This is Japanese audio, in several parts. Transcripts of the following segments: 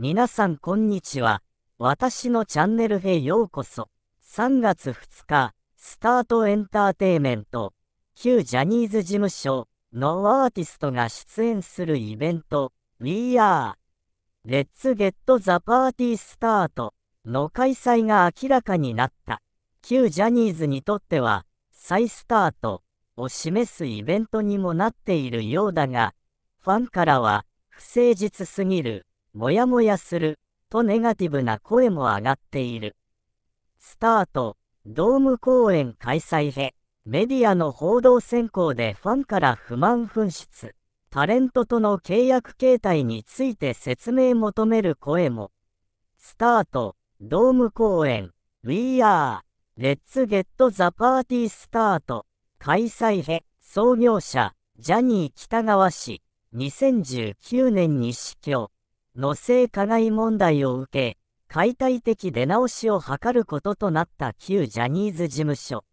皆さんこんにちは。私のチャンネルへようこそ。3月2日、スタートエンターテイメント、旧ジャニーズ事務所のアーティストが出演するイベント、We Are Let's Get the Party Start の開催が明らかになった。旧ジャニーズにとっては、再スタートを示すイベントにもなっているようだが、ファンからは、不誠実すぎる。もやもやする、とネガティブな声も上がっている。スタート、ドーム公演開催へ、メディアの報道選考でファンから不満紛失、タレントとの契約形態について説明求める声も。スタート、ドーム公演、We are, Let's Get the Party Start 開催へ、創業者、ジャニー北川氏、2019年に死去。の性加害問題を受け、解体的出直しを図ることとなった旧ジャニーズ事務所。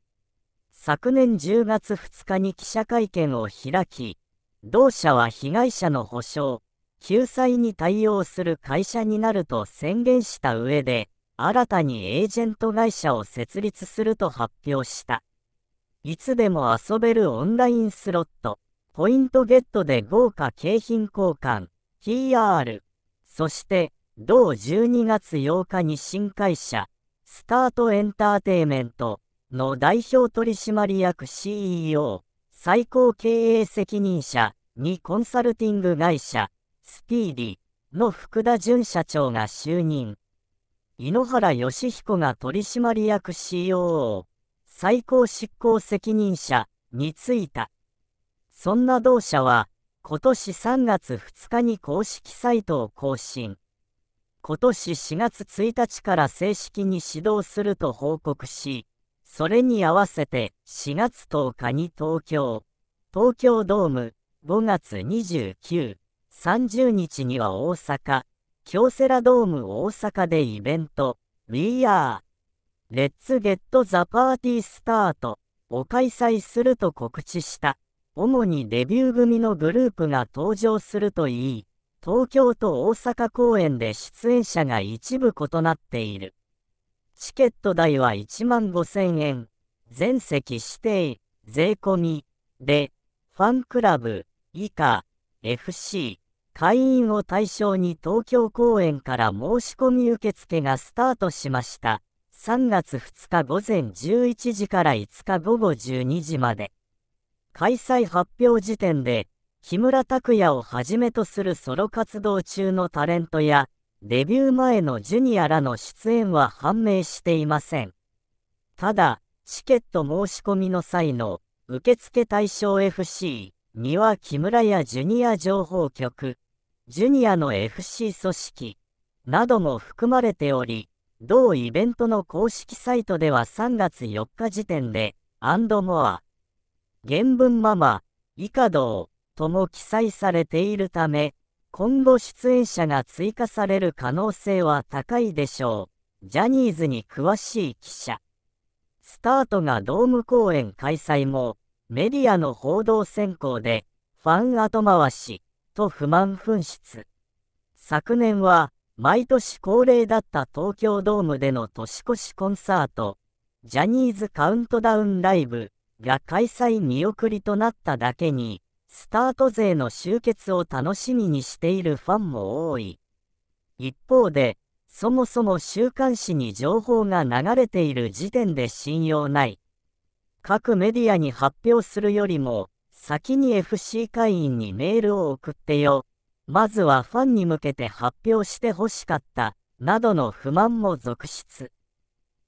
昨年10月2日に記者会見を開き、同社は被害者の補償、救済に対応する会社になると宣言した上で、新たにエージェント会社を設立すると発表した。いつでも遊べるオンラインスロット、ポイントゲットで豪華景品交換、PR、そして、同12月8日に新会社、スタートエンターテイメントの代表取締役 CEO、最高経営責任者にコンサルティング会社、スピーディの福田淳社長が就任。井ノ原義彦が取締役 COO、最高執行責任者に就いた。そんな同社は、今年3月2日に公式サイトを更新。今年4月1日から正式に始動すると報告し、それに合わせて4月10日に東京、東京ドーム、5月29、30日には大阪、京セラドーム大阪でイベント、We Are Let's Get the Party Start を開催すると告知した。主にデビュー組のグループが登場するといい、東京と大阪公演で出演者が一部異なっている。チケット代は1万5000円、全席指定、税込み、で、ファンクラブ、以下、FC、会員を対象に東京公演から申し込み受付がスタートしました。3月2日午前11時から5日午後12時まで。開催発表時点で、木村拓哉をはじめとするソロ活動中のタレントや、デビュー前のジュニアらの出演は判明していません。ただ、チケット申し込みの際の受付対象 FC には木村やジュニア情報局、ジュニアの FC 組織なども含まれており、同イベントの公式サイトでは3月4日時点で、アンドモア、原文ママ、以下道、とも記載されているため、今後出演者が追加される可能性は高いでしょう。ジャニーズに詳しい記者。スタートがドーム公演開催も、メディアの報道選考で、ファン後回し、と不満紛失。昨年は、毎年恒例だった東京ドームでの年越しコンサート、ジャニーズカウントダウンライブ、が開催見送りとなっただけに、スタート勢の集結を楽しみにしているファンも多い。一方で、そもそも週刊誌に情報が流れている時点で信用ない。各メディアに発表するよりも、先に FC 会員にメールを送ってよ。まずはファンに向けて発表してほしかった、などの不満も続出。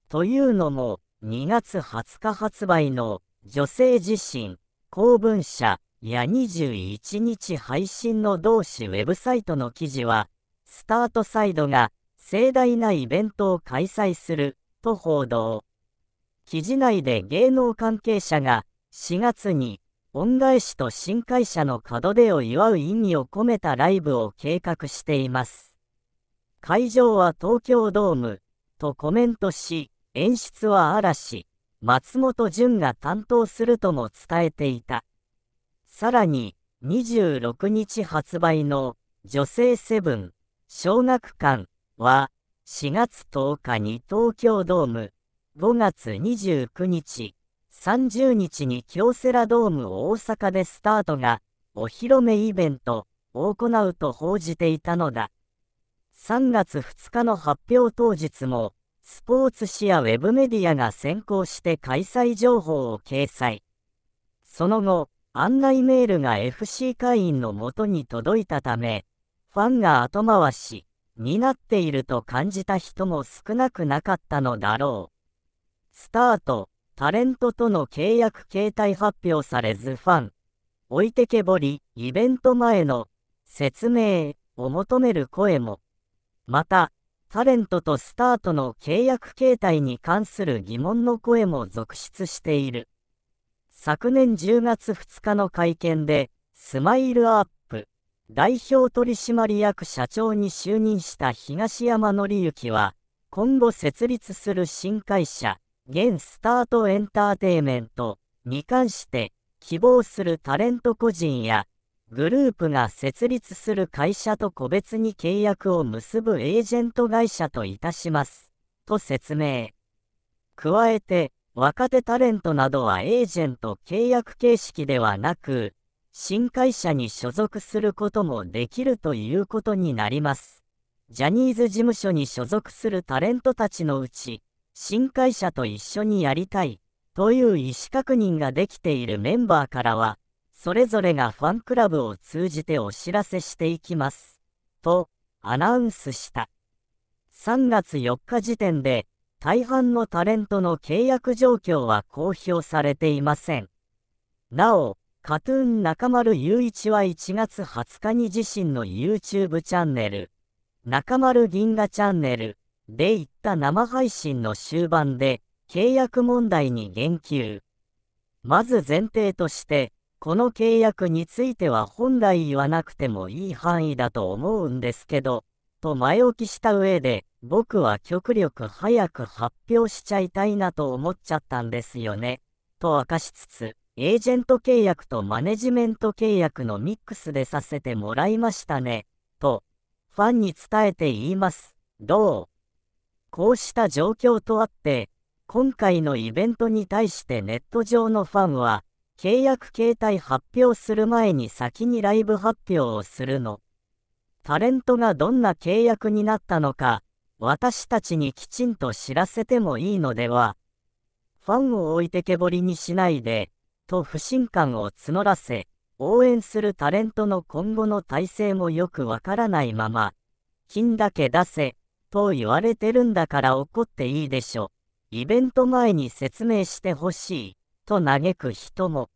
というのも、2月20日発売の女性自身、公文社や21日配信の同誌ウェブサイトの記事は、スタートサイドが盛大なイベントを開催すると報道。記事内で芸能関係者が4月に恩返しと新会社の門出を祝う意味を込めたライブを計画しています。会場は東京ドームとコメントし、演出は嵐。松本潤が担当するとも伝えていた。さらに、26日発売の女性セブン小学館は4月10日に東京ドーム、5月29日、30日に京セラドーム大阪でスタートがお披露目イベントを行うと報じていたのだ。3月2日の発表当日もスポーツ紙やウェブメディアが先行して開催情報を掲載。その後、案内メールが FC 会員のもとに届いたため、ファンが後回しになっていると感じた人も少なくなかったのだろう。スタート、タレントとの契約形態発表されずファン、置いてけぼり、イベント前の説明を求める声も。また、タレントとスタートの契約形態に関する疑問の声も続出している。昨年10月2日の会見で、スマイルアップ代表取締役社長に就任した東山紀之は、今後設立する新会社、現スタートエンターテイメントに関して、希望するタレント個人やグループが設立する会社と個別に契約を結ぶエージェント会社といたします。と説明。加えて、若手タレントなどはエージェント契約形式ではなく、新会社に所属することもできるということになります。ジャニーズ事務所に所属するタレントたちのうち、新会社と一緒にやりたいという意思確認ができているメンバーからは、それぞれがファンクラブを通じてお知らせしていきます、とアナウンスした。3月4日時点で、大半のタレントの契約状況は公表されていません。なお、カトゥーン中丸雄一は1月20日に自身の YouTube チャンネル、中丸銀河チャンネルでいった生配信の終盤で契約問題に言及。まず前提として、この契約については本来言わなくてもいい範囲だと思うんですけど、と前置きした上で、僕は極力早く発表しちゃいたいなと思っちゃったんですよね、と明かしつつ、エージェント契約とマネジメント契約のミックスでさせてもらいましたね、と、ファンに伝えて言います。どうこうした状況とあって、今回のイベントに対してネット上のファンは、契約形態発表する前に先にライブ発表をするの。タレントがどんな契約になったのか、私たちにきちんと知らせてもいいのでは。ファンを置いてけぼりにしないで、と不信感を募らせ、応援するタレントの今後の体制もよくわからないまま、金だけ出せ、と言われてるんだから怒っていいでしょ。イベント前に説明してほしい。と嘆く人も。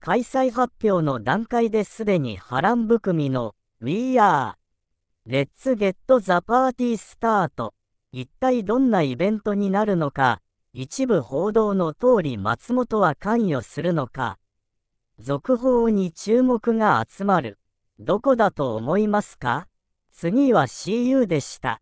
開催発表の段階ですでに波乱含みの We are Let's get the party start 一体どんなイベントになるのか一部報道の通り松本は関与するのか続報に注目が集まるどこだと思いますか次は CU でした。